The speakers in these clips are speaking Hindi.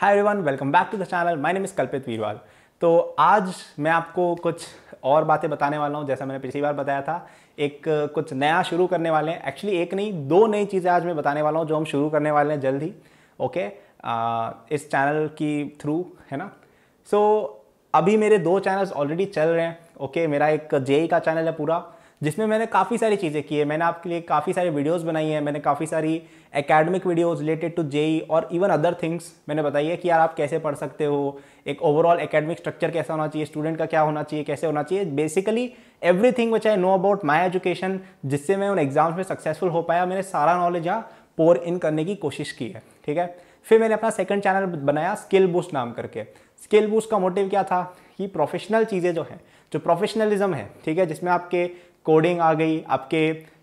Hi everyone welcome back to the channel my name is Kalpit Virwal तो आज मैं आपको कुछ और बातें बताने वाला हूँ जैसा मैंने पिछली बार बताया था एक कुछ नया शुरू करने वाले हैं एक्चुअली एक नहीं दो नई चीज़ें आज मैं बताने वाला हूँ जो हम शुरू करने वाले हैं जल्द ही ओके okay? इस चैनल की थ्रू है ना सो so, अभी मेरे दो चैनल्स ऑलरेडी चल रहे हैं ओके मेरा एक जेई e e का चैनल है पूरा जिसमें मैंने काफ़ी सारी चीज़ें की है मैंने आपके लिए काफ़ी सारी वीडियोस बनाई है मैंने काफ़ी सारी academic videos related to JEE और इवन अदर थिंग्स मैंने बताई है कि यार आप कैसे पढ़ सकते हो एक ओवरऑल एकेडमिक स्ट्रक्चर कैसा होना चाहिए स्टूडेंट का क्या होना चाहिए कैसे होना चाहिए basically everything which I know about my education जिससे मैं उन एग्जाम्स में सक्सेसफुल हो पाया मैंने सारा नॉलेज यहाँ पोर इन करने की कोशिश की है ठीक है फिर मैंने अपना सेकंड चैनल बनाया स्किल बूस्ट नाम करके स्किल बूस्ट का मोटिव क्या था कि प्रोफेशनल चीज़ें जो हैं जो प्रोफेशनलिज्म है ठीक है जिसमें आपके कोडिंग आ गई आपके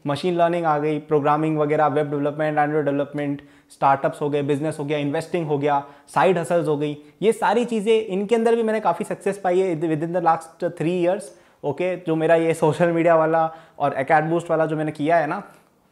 मशीन लर्निंग आ गई प्रोग्रामिंग वगैरह web development android development startups हो गए बिजनेस हो गया इन्वेस्टिंग हो गया साइड हसल्स हो गई ये सारी चीज़ें इनके अंदर भी मैंने काफ़ी सक्सेस पाई है within the last three years okay जो मेरा ये सोशल मीडिया वाला और एकेड वाला जो मैंने किया है ना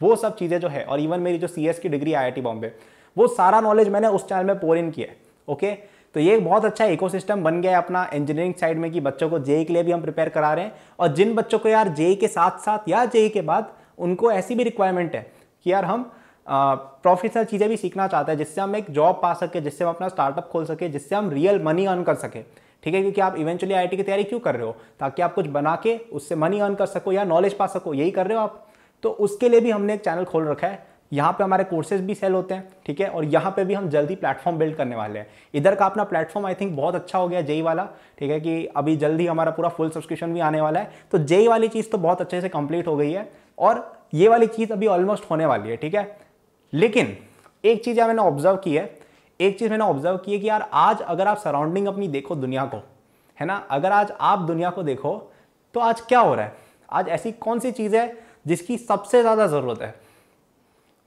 वो सब चीज़ें जो है और इवन मेरी जो सी की डिग्री आई बॉम्बे वो सारा नॉलेज मैंने उस चैनल में पोर इन किया है ओके okay? तो ये एक बहुत अच्छा इकोसिस्टम बन गया है अपना इंजीनियरिंग साइड में कि बच्चों को जेई e e के लिए भी हम प्रिपेयर करा रहे हैं और जिन बच्चों को यार जेई e के साथ साथ या जेई के बाद उनको ऐसी भी रिक्वायरमेंट है कि यार हम प्रोफेशनल चीज़ें भी सीखना चाहते हैं जिससे हम एक जॉब पा सके जिससे हम अपना स्टार्टअप खोल सके जिससे हम रियल मनी अर्न कर सके ठीक है क्योंकि आप इवेंचुअली आई की तैयारी क्यों कर रहे हो ताकि आप कुछ बना के उससे मनी अर्न कर सको या नॉलेज पा सको यही कर रहे हो आप तो उसके लिए भी हमने एक चैनल खोल रखा है यहाँ पे हमारे कोर्सेज भी सेल होते हैं ठीक है और यहाँ पे भी हम जल्दी प्लेटफॉर्म बिल्ड करने वाले हैं इधर का अपना प्लेटफॉर्म आई थिंक बहुत अच्छा हो गया जेई वाला ठीक है कि अभी जल्दी हमारा पूरा फुल सब्सक्रिप्शन भी आने वाला है तो जेई वाली चीज़ तो बहुत अच्छे से कंप्लीट हो गई है और ये वाली चीज़ अभी ऑलमोस्ट होने वाली है ठीक है लेकिन एक चीज़ मैंने ऑब्जर्व की है एक चीज़ मैंने ऑब्जर्व की है कि यार आज अगर आप सराउंडिंग अपनी देखो दुनिया को है ना अगर आज आप दुनिया को देखो तो आज क्या हो रहा है आज ऐसी कौन सी चीज़ है जिसकी सबसे ज़्यादा ज़रूरत है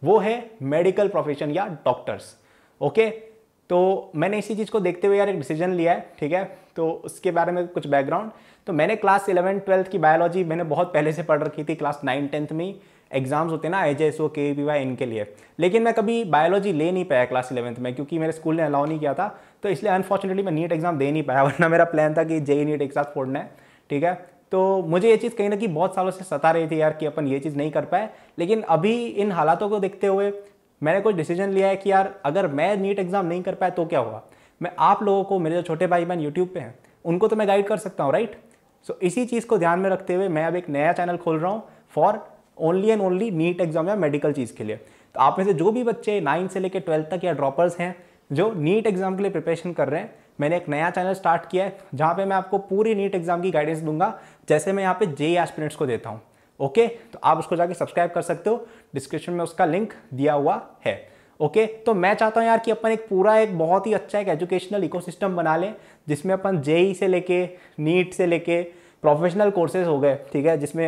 वो है मेडिकल प्रोफेशन या डॉक्टर्स ओके तो मैंने इसी चीज़ को देखते हुए यार एक डिसीजन लिया है ठीक है तो उसके बारे में कुछ बैकग्राउंड तो मैंने क्लास इलेवन ट्वेल्थ की बायोलॉजी मैंने बहुत पहले से पढ़ रखी थी क्लास नाइन टेंथ में एग्जाम्स होते ना जे एस ओ के वी वाई इनके लिए लेकिन मैं कभी बायोलॉजी ले नहीं पाया क्लास इलेवंथ में क्योंकि मेरे स्कूल ने अलाउ नहीं किया था तो इसलिए अनफॉर्चुनेटली मैं नीट एग्जाम दे नहीं पाया वरना मेरा प्लान था कि जेई नीट एक साथ फोड़ना है ठीक है तो मुझे ये चीज़ कहीं ना कहीं बहुत सालों से सता रही थी यार कि अपन ये चीज़ नहीं कर पाए लेकिन अभी इन हालातों को देखते हुए मैंने कुछ डिसीजन लिया है कि यार अगर मैं नीट एग्ज़ाम नहीं कर पाया तो क्या हुआ मैं आप लोगों को मेरे जो छोटे भाई बहन यूट्यूब पे हैं उनको तो मैं गाइड कर सकता हूँ राइट सो so, इसी चीज़ को ध्यान में रखते हुए मैं अब एक नया चैनल खोल रहा हूँ for only and only NEET exam या मेडिकल चीज़ के लिए तो आप में से जो भी बच्चे नाइन्थ से लेकर ट्वेल्थ तक या ड्रॉपर्स हैं जो नीट एग्जाम के लिए प्रिपरेशन कर रहे हैं मैंने एक नया चैनल स्टार्ट किया है जहाँ पे मैं आपको पूरी नीट एग्जाम की गाइडेंस दूंगा जैसे मैं यहाँ पे जे एस्पिरेंट्स e को देता हूँ ओके तो आप उसको जाके सब्सक्राइब कर सकते हो डिस्क्रिप्शन में उसका लिंक दिया हुआ है ओके तो मैं चाहता हूँ यार कि अपन एक पूरा एक बहुत ही अच्छा एक एजुकेशनल इकोसिस्टम बना लें जिसमें अपन जेई e से लेके नीट से लेके प्रोफेशनल कोर्सेज हो गए ठीक है जिसमें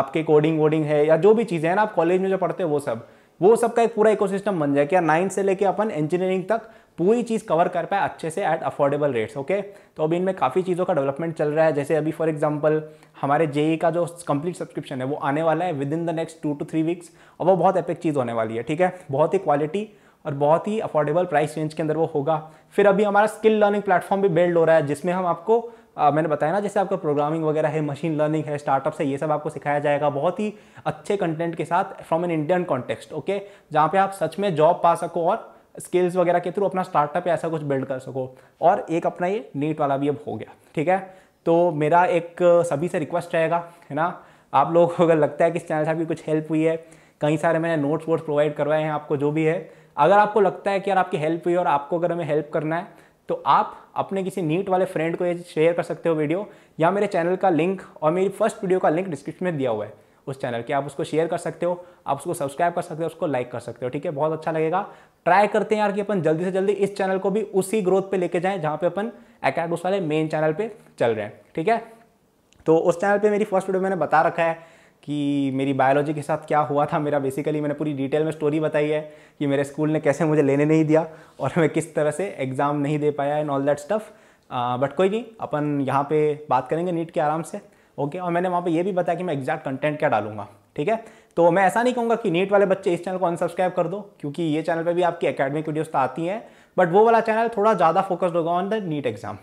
आपके कोडिंग वोडिंग है या जो भी चीज़ें हैं ना आप कॉलेज में जो पढ़ते हो वो सब वो सबका एक पूरा इकोसिस्टम बन जाए क्या नाइन्थ से लेके अपन इंजीनियरिंग तक पूरी चीज़ कवर कर पाए अच्छे से एट अफोर्डेबल रेट्स ओके तो अभी इनमें काफ़ी चीज़ों का डेवलपमेंट चल रहा है जैसे अभी फॉर एग्जांपल हमारे जेई e का जो कंप्लीट सब्सक्रिप्शन है वो आने वाला है within the next two to three weeks और वो बहुत एपिक चीज़ होने वाली है ठीक है बहुत ही क्वालिटी और बहुत ही अफोर्डेबल प्राइस रेंज के अंदर वो होगा फिर अभी हमारा स्किल लर्निंग प्लेटफॉर्म भी बिल्ड हो रहा है जिसमें हम आपको आ, मैंने बताया ना जैसे आपका प्रोग्रामिंग वगैरह है मशीन लर्निंग है स्टार्टअप है ये सब आपको सिखाया जाएगा बहुत ही अच्छे कंटेंट के साथ from an Indian context okay जहाँ पे आप सच में जॉब पा सको और स्किल्स वगैरह के थ्रू अपना स्टार्टअप या ऐसा कुछ बिल्ड कर सको और एक अपना ये नीट वाला भी अब हो गया ठीक है तो मेरा एक सभी से रिक्वेस्ट रहेगा है ना आप लोग को अगर लगता है कि इस चैनल से आपकी कुछ हेल्प हुई है कई सारे मैंने नोट्स वोट्स प्रोवाइड करवाए हैं आपको जो भी है अगर आपको लगता है कि यार आपकी हेल्प हुई और आपको अगर हमें हेल्प करना है तो आप अपने किसी नीट वाले फ्रेंड को ये शेयर कर सकते हो वीडियो या मेरे चैनल का लिंक और मेरी फर्स्ट वीडियो का लिंक डिस्क्रिप्शन में दिया हुआ है उस चैनल के आप उसको शेयर कर सकते हो आप उसको सब्सक्राइब कर सकते हो उसको लाइक कर सकते हो ठीक है बहुत अच्छा लगेगा ट्राई करते हैं यार कि अपन जल्दी से जल्दी इस चैनल को भी उसी ग्रोथ पे लेके जाएं जहाँ पे अपन एकेडमिक्स वाले मेन चैनल पे चल रहे हैं ठीक है तो उस चैनल पे मेरी फर्स्ट वीडियो मैंने बता रखा है कि मेरी बायोलॉजी के साथ क्या हुआ था मेरा बेसिकली मैंने पूरी डिटेल में स्टोरी बताई है कि मेरे स्कूल ने कैसे मुझे लेने नहीं दिया और मैं किस तरह से एग्ज़ाम नहीं दे पाया and all that stuff but कोई नहीं अपन यहाँ पे बात करेंगे नीट के आराम से ओके और मैंने वहाँ पे ये भी बताया कि मैं एग्जैक्ट कंटेंट क्या डालूंगा ठीक है तो मैं ऐसा नहीं कहूँगा कि नीट वाले बच्चे इस चैनल को अनसब्सक्राइब कर दो क्योंकि ये चैनल पर भी आपकी अकेडमिक वीडियोज़ तो आती हैं बट वो वाला चैनल थोड़ा ज़्यादा फोकस्ड होगा ऑन द नीट एग्ज़ाम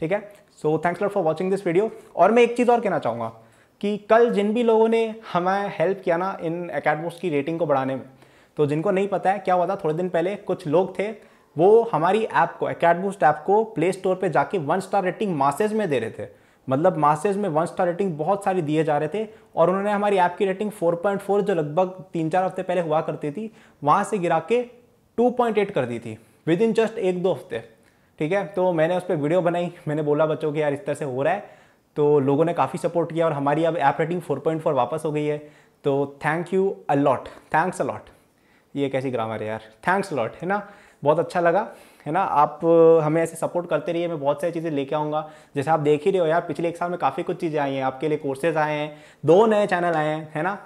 ठीक है so thanks lot for watching this video और मैं एक चीज़ और कहना चाहूँगा कि कल जिन भी लोगों ने हमें हेल्प किया ना इन अकेडमोस की रेटिंग को बढ़ाने में तो जिनको नहीं पता है क्या हुआ था थोड़े दिन पहले कुछ लोग थे वो हमारी ऐप को अकेडमोस्ट ऐप को प्ले स्टोर पर जाके वन स्टार रेटिंग मासेज में दे रहे थे मतलब मासेज में वन स्टार रेटिंग बहुत सारी दिए जा रहे थे और उन्होंने हमारी ऐप की रेटिंग 4.4 जो लगभग तीन चार हफ्ते पहले हुआ करती थी वहाँ से गिरा के 2.8 कर दी थी विद इन जस्ट एक दो हफ्ते ठीक है तो मैंने उस पर वीडियो बनाई मैंने बोला बच्चों के यार इस तरह से हो रहा है तो लोगों ने काफ़ी सपोर्ट किया और हमारी अब ऐप रेटिंग 4.4 वापस हो गई है तो thank you a lot thanks a lot ये कैसी ग्रामर है यार थैंक्स अलॉट है ना बहुत अच्छा लगा है ना आप हमें ऐसे सपोर्ट करते रहिए मैं बहुत सारी चीज़ें लेके आऊँगा जैसे आप देख ही रहे हो यार पिछले एक साल में काफ़ी कुछ चीज़ें आई हैं आपके लिए कोर्सेज आए हैं दो नए चैनल आए हैं है ना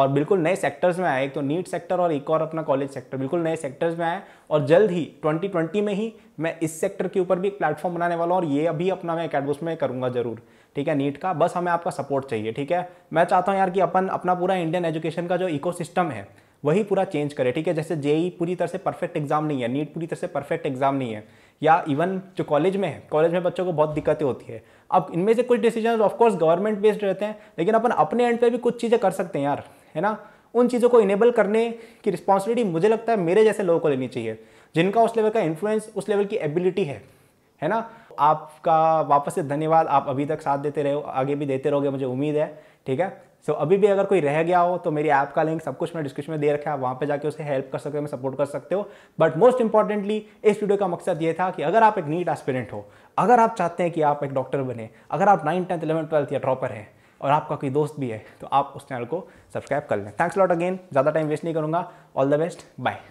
और बिल्कुल नए सेक्टर्स में आए एक तो नीट सेक्टर और एक और अपना कॉलेज सेक्टर बिल्कुल नए सेक्टर्स में आए और जल्द ही 2020 में ही मैं इस सेक्टर के ऊपर भी एक प्लेटफॉर्म बनाने वाला हूँ और ये अभी अपना मैं कैडबोस में करूँगा जरूर ठीक है नीट का बस हमें आपका सपोर्ट चाहिए ठीक है मैं चाहता हूँ यार कि अपन अपना पूरा इंडियन एजुकेशन का जो इको है वही पूरा चेंज करे ठीक है जैसे जेई e पूरी तरह से परफेक्ट एग्जाम नहीं है नीट पूरी तरह से परफेक्ट एग्जाम नहीं है या इवन जो कॉलेज में है कॉलेज में बच्चों को बहुत दिक्कतें होती है अब इनमें से कुछ डिसीजन ऑफकोर्स गवर्नमेंट बेस्ड रहते हैं लेकिन अपन अपने एंड पे भी कुछ चीज़ें कर सकते हैं यार है ना उन चीज़ों को इनेबल करने की रिस्पॉन्सिबिलिटी मुझे लगता है मेरे जैसे लोगों को लेनी चाहिए जिनका उस लेवल का इन्फ्लुएंस उस लेवल की एबिलिटी है है ना आपका वापस से धन्यवाद आप अभी तक साथ देते रहे हो आगे भी देते रहोगे मुझे उम्मीद है ठीक है सो so, अभी भी अगर कोई रह गया हो तो मेरी ऐप का लिंक सब कुछ मैंने डिस्क्रिप्शन में दे रखा है वहाँ पे जाके उसे हेल्प कर सकते हो सपोर्ट कर सकते हो बट मोस्ट इंपॉर्टेंटली इस वीडियो का मकसद ये था कि अगर आप एक नीट एस्पिरेंट हो अगर आप चाहते हैं कि आप एक डॉक्टर बने अगर आप नाइन टेंथ इलेवन ट्वेल्थ या ड्रॉपर हैं और आपका कोई दोस्त भी है तो आप उस चैनल को सब्सक्राइब कर लें थैंक्स लॉट अगेन ज़्यादा टाइम वेस्ट नहीं करूँगा ऑल द बेस्ट बाय